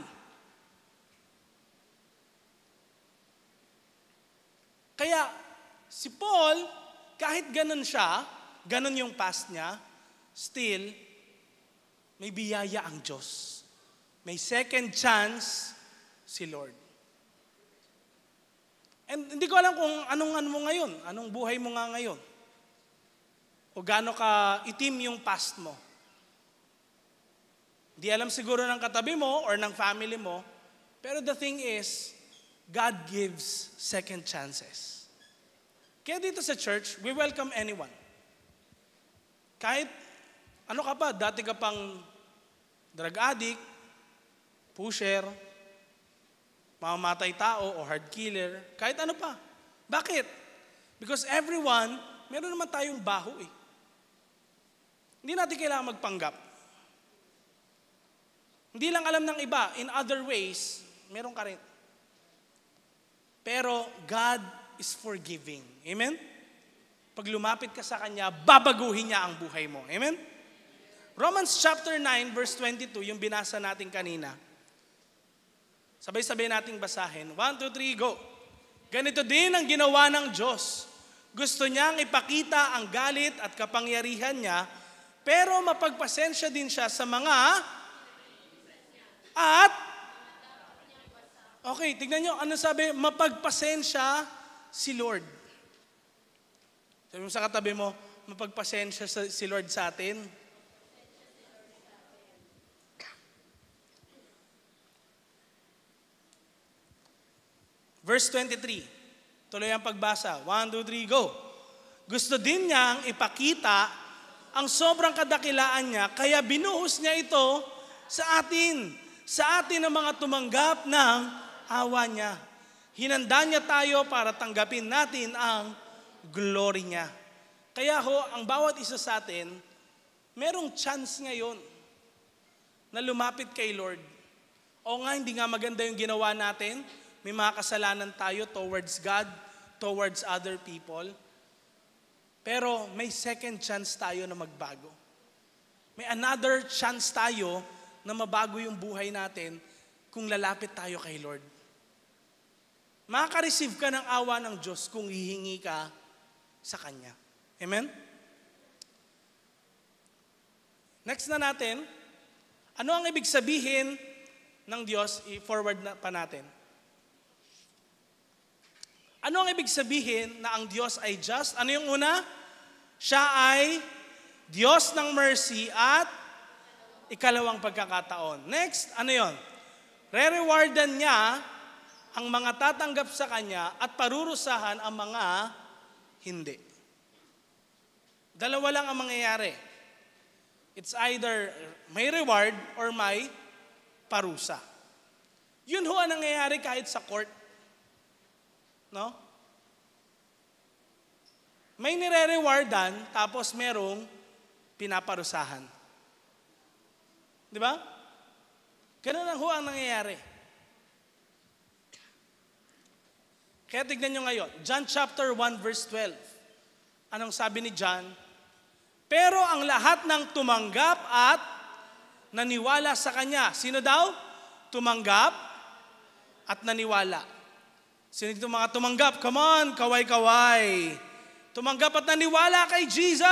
Kaya si Paul, kahit ganun siya, ganun yung past niya, still, may biyaya ang Diyos. May second chance si Lord. And hindi ko alam kung anong ano mo ngayon, anong buhay mo nga ngayon o gaano ka itim yung past mo. Di alam siguro ng katabi mo or ng family mo, pero the thing is, God gives second chances. Kaya dito sa church, we welcome anyone. Kahit ano ka pa, dati ka pang drug addict, pusher, mamamatay tao o hard killer, kahit ano pa. Bakit? Because everyone, meron naman tayong baho eh. Hindi natin kailangan magpanggap. Hindi lang alam ng iba, in other ways, meron ka rin. Pero God is forgiving. Amen? Pag lumapit ka sa Kanya, babaguhin niya ang buhay mo. Amen? Romans chapter 9, verse 22, yung binasa natin kanina. Sabay-sabay nating basahin. 1, 2, 3, go! Ganito din ang ginawa ng Diyos. Gusto niyang ipakita ang galit at kapangyarihan niya pero mapagpasensya din siya sa mga at Okay, tignan nyo, ano sabi? Mapagpasensya si Lord. Sabi mo sa katabi mo, mapagpasensya si Lord sa atin. Verse 23. Tuloy ang pagbasa. 1, 2, 3, go. Gusto din niyang ipakita ang sobrang kadakilaan niya, kaya binuhos niya ito sa atin, sa atin ang mga tumanggap ng awa niya. Hinanda niya tayo para tanggapin natin ang glory niya. Kaya ho, ang bawat isa sa atin, merong chance ngayon na lumapit kay Lord. O nga, hindi nga maganda yung ginawa natin. May mga kasalanan tayo towards God, towards other people. Pero may second chance tayo na magbago. May another chance tayo na mabago yung buhay natin kung lalapit tayo kay Lord. Makaka-receive ka ng awa ng Diyos kung hihingi ka sa Kanya. Amen? Next na natin, ano ang ibig sabihin ng Diyos? I-forward na pa natin. Ano ang ibig sabihin na ang Diyos ay just? Ano yung una? Siya ay Diyos ng mercy at ikalawang pagkakataon. Next, ano yon? Rerewardan niya ang mga tatanggap sa kanya at parurusahan ang mga hindi. Dalawa lang ang mangyayari. It's either may reward or may parusa. Yun ho ang nangyayari kahit sa court. No? May nire-rewardan, tapos merong pinaparusahan. Di ba? Ganun ang ho nangyayari. Kaya tignan nyo ngayon, John chapter 1 verse 12. Anong sabi ni John? Pero ang lahat ng tumanggap at naniwala sa Kanya. Sino daw? Tumanggap at naniwala. Sino dito mga tumanggap? Come on, kaway-kaway. Tumanggap at naniwala kay Jesus.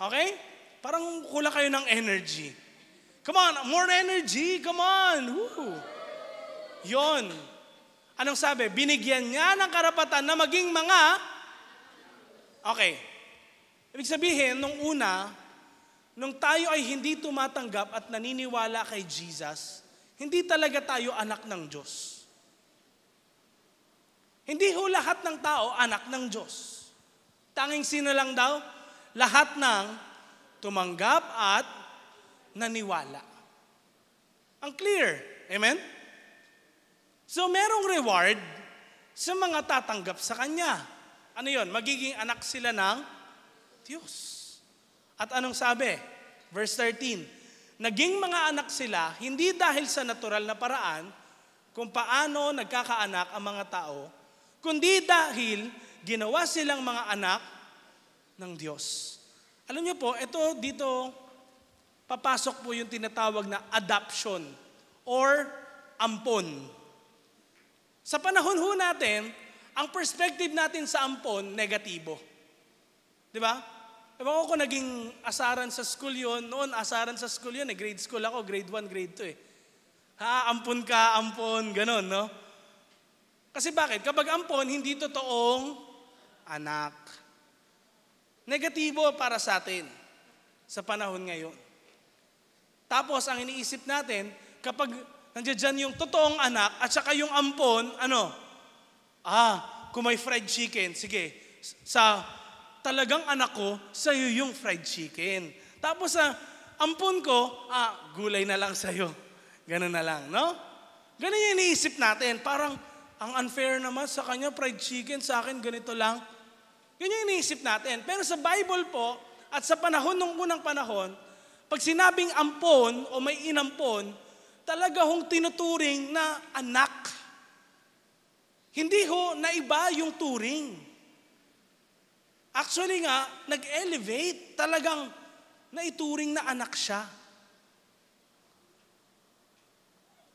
Okay? Parang kula kayo ng energy. Come on, more energy. Come on. Woo. Yon. Anong sabi? Binigyan niya ng karapatan na maging mga... Okay. Ibig sabihin, nung una, nung tayo ay hindi tumatanggap at naniniwala kay Jesus, hindi talaga tayo anak ng Diyos. Hindi ho lahat ng tao anak ng Diyos. Tanging sino lang daw? Lahat ng tumanggap at naniwala. Ang clear. Amen? So merong reward sa mga tatanggap sa Kanya. Ano yon? Magiging anak sila ng Diyos. At anong sabi? Verse 13, Naging mga anak sila hindi dahil sa natural na paraan kung paano nagkakaanak ang mga tao, kundi dahil ginawa silang mga anak ng Diyos. Alam niyo po, ito dito papasok po yung tinatawag na adoption or ampon. Sa panahon ho natin, ang perspective natin sa ampon, negatibo. Di ba? Ewan ko kung naging asaran sa school yon Noon, asaran sa school yon eh. Grade school ako, grade 1, grade 2 eh. Ha, ampon ka, ampon, ganun, no? Kasi bakit? Kapag ampon, hindi totoong anak. Negatibo para sa atin sa panahon ngayon. Tapos ang iniisip natin, kapag nandiyan yung totoong anak at saka yung ampon, ano? Ah, kung may fried chicken, sige, sa talagang anak ko, sa'yo yung fried chicken. Tapos sa ampon ko, ah, gulay na lang sa'yo. Ganun na lang, no? Ganun yung iniisip natin. Parang, ang unfair naman sa kanya, fried chicken, sa akin ganito lang. Yun yung iniisip natin. Pero sa Bible po, at sa panahon ng unang panahon, pag sinabing ampon o may inampon, talaga hong tinuturing na anak. Hindi ho na iba yung turing. Actually nga, nag-elevate. Talagang naituring na anak siya.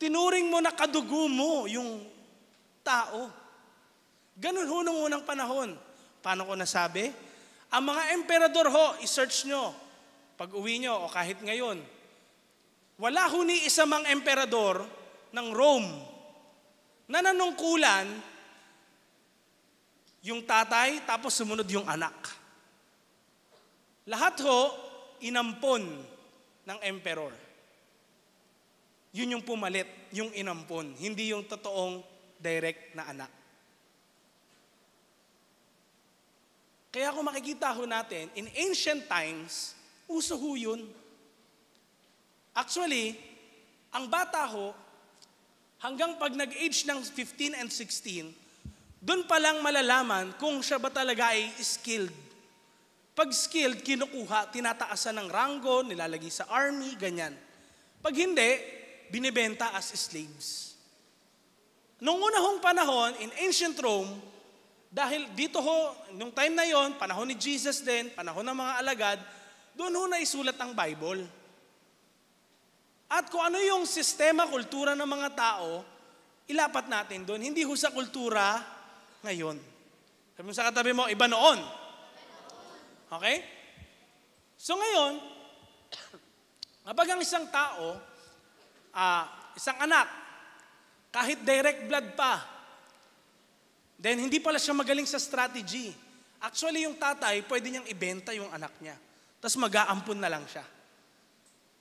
Tinuring mo na kadugo mo yung tao. Ganun ho nung unang panahon. Paano ko nasabi? Ang mga emperador ho, isearch nyo. Pag uwi nyo o kahit ngayon. Wala ho ni isa mang emperador ng Rome na nanungkulan yung tatay tapos sumunod yung anak. Lahat ho, inampon ng emperor. Yun yung pumalit, yung inampon, hindi yung totoong direct na anak. Kaya kung makikita ho natin, in ancient times, uso ho yun. Actually, ang bata ho, hanggang pag nag-age ng 15 and 16, doon lang malalaman kung siya ba talaga ay skilled. Pag skilled, kinukuha, tinataasan ng ranggo, nilalagay sa army, ganyan. Pag hindi, binibenta as slaves. Noong una panahon, in ancient Rome, dahil dito ho, nung time na yon, panahon ni Jesus din, panahon ng mga alagad, doon ho naisulat ang Bible. At kung ano yung sistema, kultura ng mga tao, ilapat natin doon. Hindi ho sa kultura ngayon. Sabi mo sa katabi mo, iba noon. Okay? So ngayon, kapag ang isang tao, uh, isang anak, kahit direct blood pa. Then hindi pala siya magaling sa strategy. Actually, yung tatay, pwede niyang ibenta yung anak niya. Tapos mag-aampun na lang siya.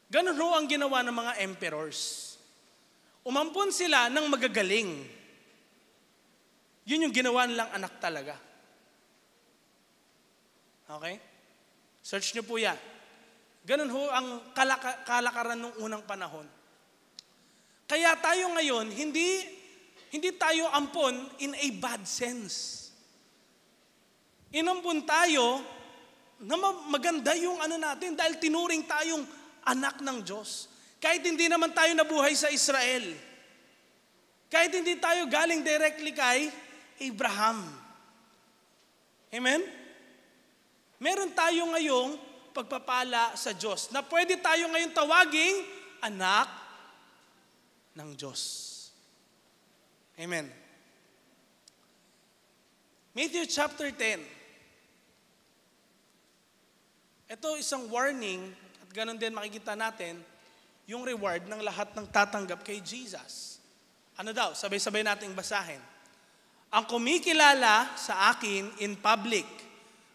Ganun ho ang ginawa ng mga emperors. Umampun sila ng magagaling. Yun yung ginawa nilang anak talaga. Okay? Search niyo po yan. Ganun ho ang kalaka- kalakaran ng unang panahon. Kaya tayo ngayon, hindi, hindi tayo ampon in a bad sense. Inampon tayo na maganda yung ano natin dahil tinuring tayong anak ng Diyos. Kahit hindi naman tayo nabuhay sa Israel. Kahit hindi tayo galing directly kay Abraham. Amen? Meron tayo ngayong pagpapala sa Diyos na pwede tayo ngayon tawaging anak ng Diyos. Amen. Matthew chapter 10. Ito isang warning at ganun din makikita natin yung reward ng lahat ng tatanggap kay Jesus. Ano daw? Sabay-sabay nating basahin. Ang kumikilala sa akin in public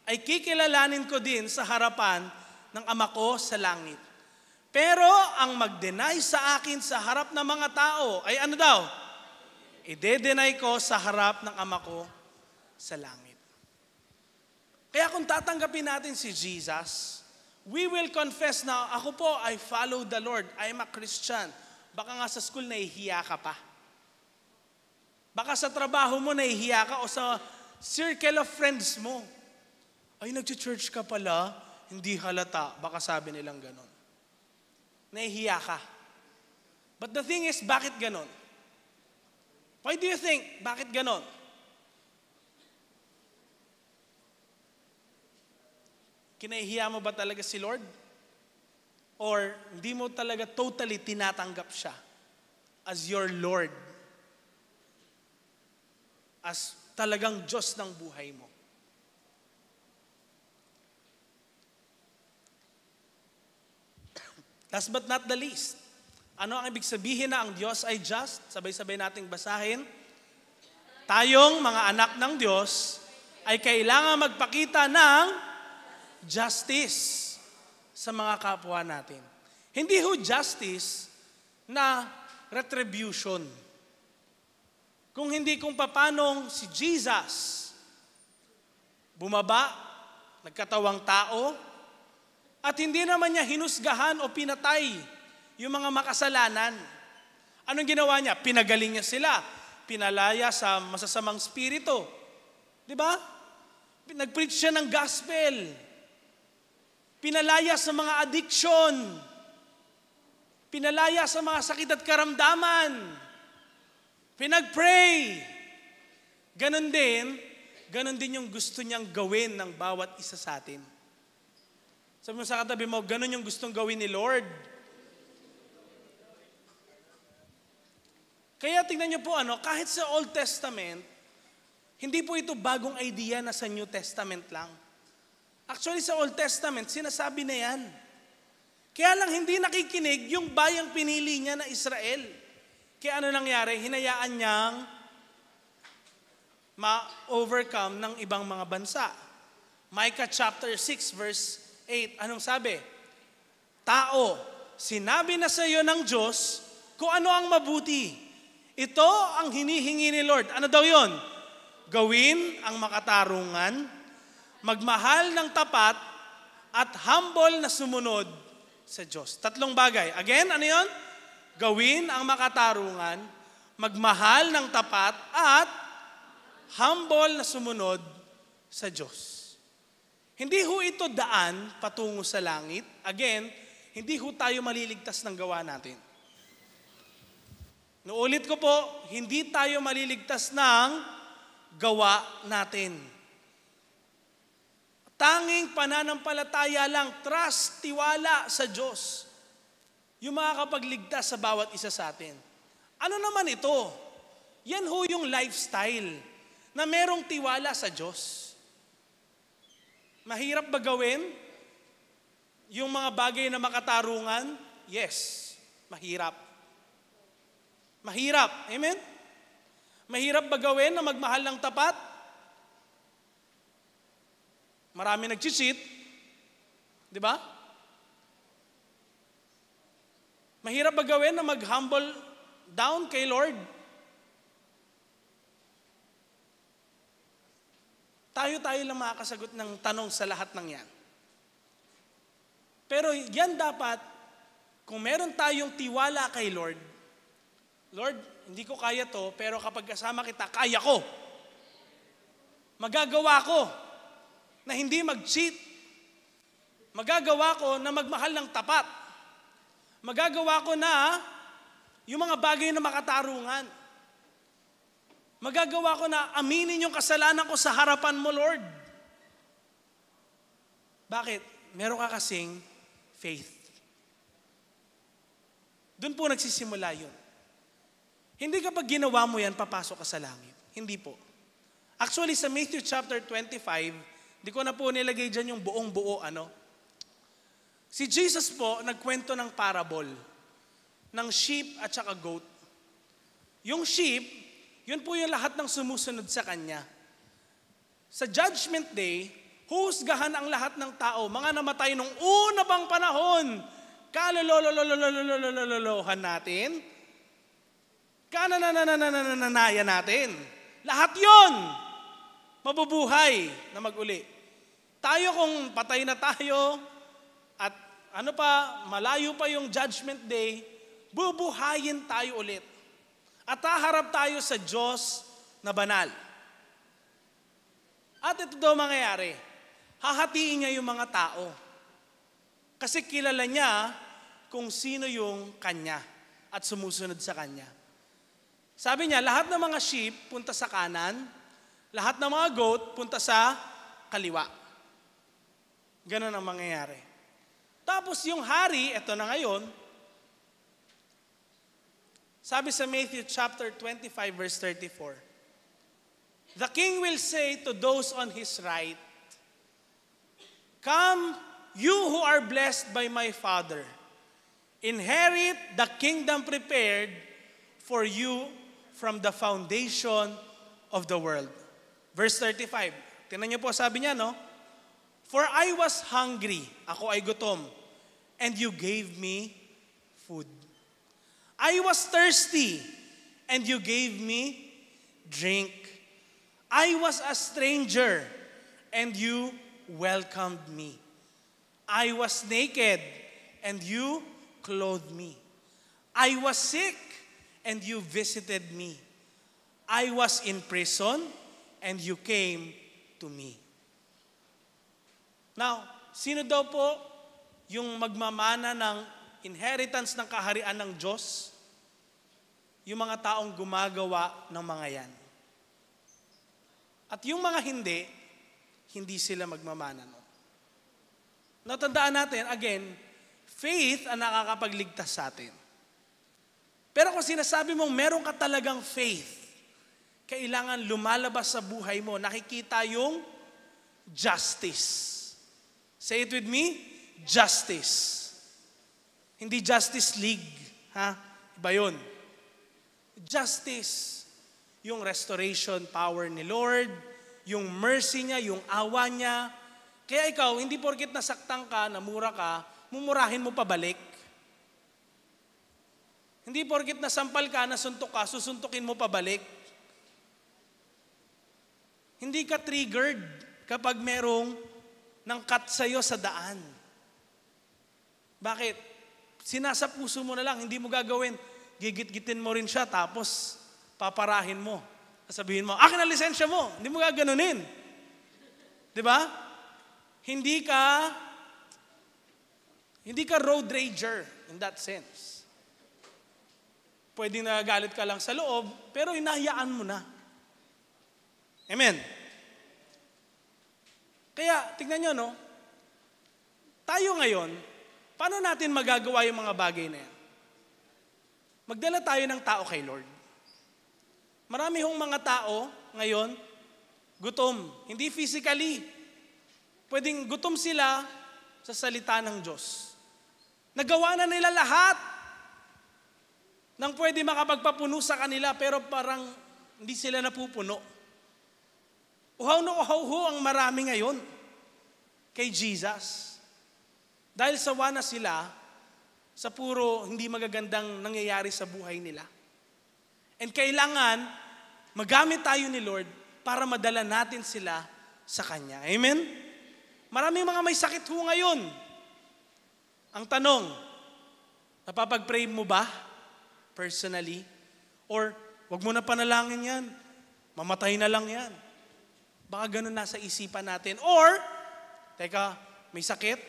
ay kikilalanin ko din sa harapan ng Ama ko sa langit. Pero ang mag-deny sa akin sa harap ng mga tao ay ano daw? Ide-deny ko sa harap ng Ama ko sa langit. Kaya kung tatanggapin natin si Jesus, we will confess na ako po, I follow the Lord. I am a Christian. Baka nga sa school nahihiya ka pa. Baka sa trabaho mo nahihiya ka o sa circle of friends mo. Ay, nag-church ka pala, hindi halata. Baka sabi nilang ganun nahihiya ka. But the thing is, bakit ganon? Why do you think, bakit ganon? Kinahihiya mo ba talaga si Lord? Or hindi mo talaga totally tinatanggap siya as your Lord? As talagang Diyos ng buhay mo? Last but not the least, ano ang ibig sabihin na ang Diyos ay just? Sabay-sabay nating basahin. Tayong mga anak ng Diyos ay kailangan magpakita ng justice sa mga kapwa natin. Hindi ho justice na retribution. Kung hindi kung papanong si Jesus bumaba, nagkatawang tao, at hindi naman niya hinusgahan o pinatay yung mga makasalanan. Anong ginawa niya? Pinagaling niya sila. Pinalaya sa masasamang spirito. Di ba? Nag-preach siya ng gospel. Pinalaya sa mga addiction. Pinalaya sa mga sakit at karamdaman. Pinag-pray. Ganon din, ganon din yung gusto niyang gawin ng bawat isa sa atin. Sabi mo sa katabi mo, ganun yung gustong gawin ni Lord. Kaya tingnan niyo po ano, kahit sa Old Testament, hindi po ito bagong idea na sa New Testament lang. Actually sa Old Testament, sinasabi na yan. Kaya lang hindi nakikinig yung bayang pinili niya na Israel. Kaya ano nangyari? Hinayaan niyang ma-overcome ng ibang mga bansa. Micah chapter 6 verse 8, anong sabi? Tao, sinabi na sa iyo ng Diyos kung ano ang mabuti. Ito ang hinihingi ni Lord. Ano daw yon? Gawin ang makatarungan, magmahal ng tapat, at humble na sumunod sa Diyos. Tatlong bagay. Again, ano yon? Gawin ang makatarungan, magmahal ng tapat, at humble na sumunod sa Diyos. Hindi ho ito daan patungo sa langit. Again, hindi ho tayo maliligtas ng gawa natin. Nuulit ko po, hindi tayo maliligtas ng gawa natin. Tanging pananampalataya lang, trust, tiwala sa Diyos. Yung makakapagligtas sa bawat isa sa atin. Ano naman ito? Yan ho yung lifestyle na merong tiwala sa Diyos. Mahirap ba gawin? Yung mga bagay na makatarungan? Yes, mahirap. Mahirap. Amen? Mahirap ba gawin na magmahal ng tapat? Marami nagsisit. Di ba? Mahirap ba gawin na mag-humble down kay Lord? Tayo-tayo lang makakasagot ng tanong sa lahat ng yan. Pero yan dapat, kung meron tayong tiwala kay Lord, Lord, hindi ko kaya to, pero kapag kasama kita, kaya ko. Magagawa ko na hindi mag-cheat. Magagawa ko na magmahal ng tapat. Magagawa ko na yung mga bagay na makatarungan magagawa ko na aminin yung kasalanan ko sa harapan mo, Lord. Bakit? Meron ka kasing faith. Doon po nagsisimula yun. Hindi kapag ginawa mo yan, papasok ka sa langit. Hindi po. Actually, sa Matthew chapter 25, di ko na po nilagay dyan yung buong buo, ano? Si Jesus po, nagkwento ng parable ng sheep at saka goat. Yung sheep, yun po yung lahat ng sumusunod sa Kanya. Sa Judgment Day, husgahan ang lahat ng tao, mga namatay nung una pang panahon, kalolololololololololohan natin, kananananananananaya natin. Lahat yon mabubuhay na maguli. Tayo kung patay na tayo at ano pa, malayo pa yung judgment day, bubuhayin tayo ulit. At haharap tayo sa Diyos na banal. At ito daw mangyayari, hahatiin niya yung mga tao. Kasi kilala niya kung sino yung kanya at sumusunod sa kanya. Sabi niya, lahat ng mga sheep punta sa kanan, lahat ng mga goat punta sa kaliwa. Ganun ang mangyayari. Tapos yung hari, ito na ngayon, sabi sa Matthew chapter 25 verse 34, The king will say to those on his right, Come, you who are blessed by my Father, inherit the kingdom prepared for you from the foundation of the world. Verse 35. Tingnan niyo po, sabi niya, no? For I was hungry, ako ay gutom, and you gave me food. I was thirsty, and you gave me drink. I was a stranger, and you welcomed me. I was naked, and you clothed me. I was sick, and you visited me. I was in prison, and you came to me. Now, sino daw po yung magmamana ng inheritance ng kaharian ng Diyos? yung mga taong gumagawa ng mga yan. At yung mga hindi, hindi sila magmamana. No? Natandaan natin, again, faith ang nakakapagligtas sa atin. Pero kung sinasabi mong meron ka talagang faith, kailangan lumalabas sa buhay mo, nakikita yung justice. Say it with me, justice. Hindi justice league, ha? Iba yun justice. Yung restoration power ni Lord, yung mercy niya, yung awa niya. Kaya ikaw, hindi porkit nasaktan ka, namura ka, mumurahin mo pabalik. Hindi porkit nasampal ka, nasuntok ka, susuntukin mo pabalik. Hindi ka triggered kapag merong nang cut sa'yo sa daan. Bakit? puso mo na lang, hindi mo gagawin gigit-gitin mo rin siya tapos paparahin mo. Sasabihin mo, akin ang lisensya mo. Hindi mo gaganunin. Di ba? Hindi ka hindi ka road rager in that sense. Pwede na galit ka lang sa loob, pero inahayaan mo na. Amen. Kaya, tignan nyo, no? Tayo ngayon, paano natin magagawa yung mga bagay na yan? Magdala tayo ng tao kay Lord. Marami hong mga tao ngayon, gutom. Hindi physically. Pwedeng gutom sila sa salita ng Diyos. Nagawa na nila lahat nang pwede makapagpapuno sa kanila pero parang hindi sila napupuno. Uhaw na uhaw ho ang marami ngayon kay Jesus. Dahil sa na sila sa puro hindi magagandang nangyayari sa buhay nila. And kailangan magamit tayo ni Lord para madala natin sila sa Kanya. Amen? Maraming mga may sakit ho ngayon. Ang tanong, napapag-pray mo ba personally? Or, wag mo na panalangin yan. Mamatay na lang yan. Baka ganun nasa isipan natin. Or, teka, may sakit?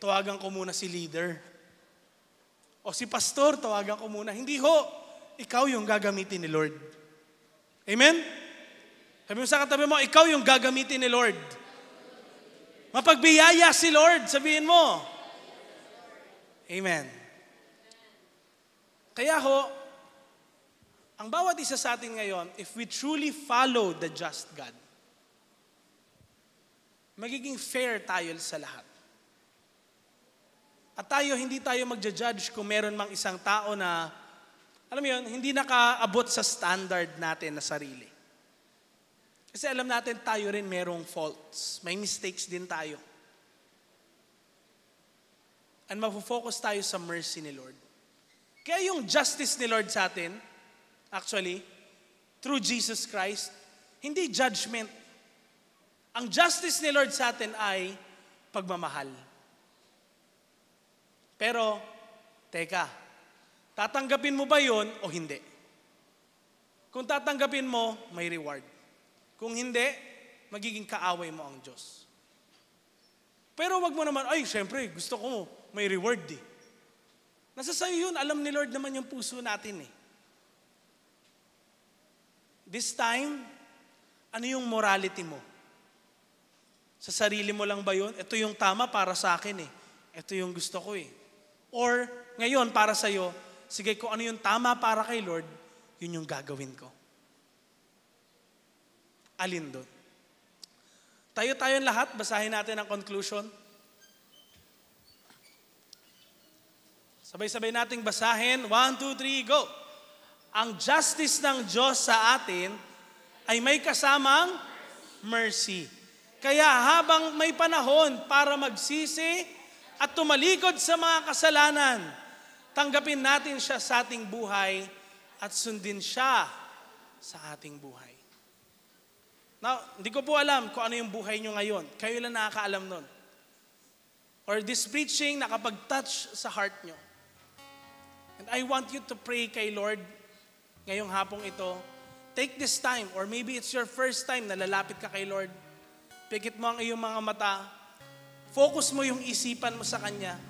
Tuwagan ko muna si leader. O si pastor, tawagan ko muna. Hindi ho, ikaw yung gagamitin ni Lord. Amen? Sabi mo sa katabi mo, ikaw yung gagamitin ni Lord. Mapagbiyaya si Lord, sabihin mo. Amen. Kaya ho, ang bawat isa sa atin ngayon, if we truly follow the just God, magiging fair tayo sa lahat. At tayo, hindi tayo magja-judge kung meron mang isang tao na, alam mo yun, hindi nakaabot sa standard natin na sarili. Kasi alam natin, tayo rin merong faults. May mistakes din tayo. And mapofocus tayo sa mercy ni Lord. Kaya yung justice ni Lord sa atin, actually, through Jesus Christ, hindi judgment. Ang justice ni Lord sa atin ay pagmamahal. Pero, teka, tatanggapin mo ba yon o hindi? Kung tatanggapin mo, may reward. Kung hindi, magiging kaaway mo ang Diyos. Pero wag mo naman, ay, syempre, gusto ko may reward eh. Nasa sa'yo yun, alam ni Lord naman yung puso natin eh. This time, ano yung morality mo? Sa sarili mo lang ba yun? Ito yung tama para sa akin eh. Ito yung gusto ko eh. Or ngayon para sa iyo, sige ko ano yung tama para kay Lord, yun yung gagawin ko. Alin doon? Tayo tayong lahat, basahin natin ang conclusion. Sabay-sabay nating basahin. One, two, three, go! Ang justice ng Diyos sa atin ay may kasamang mercy. Kaya habang may panahon para magsisi, at tumalikod sa mga kasalanan. Tanggapin natin siya sa ating buhay at sundin siya sa ating buhay. Now, hindi ko po alam kung ano yung buhay nyo ngayon. Kayo lang nakakaalam nun. Or this preaching nakapag-touch sa heart nyo. And I want you to pray kay Lord ngayong hapong ito. Take this time, or maybe it's your first time na lalapit ka kay Lord. Pikit mo ang iyong mga mata Focus mo yung isipan mo sa Kanya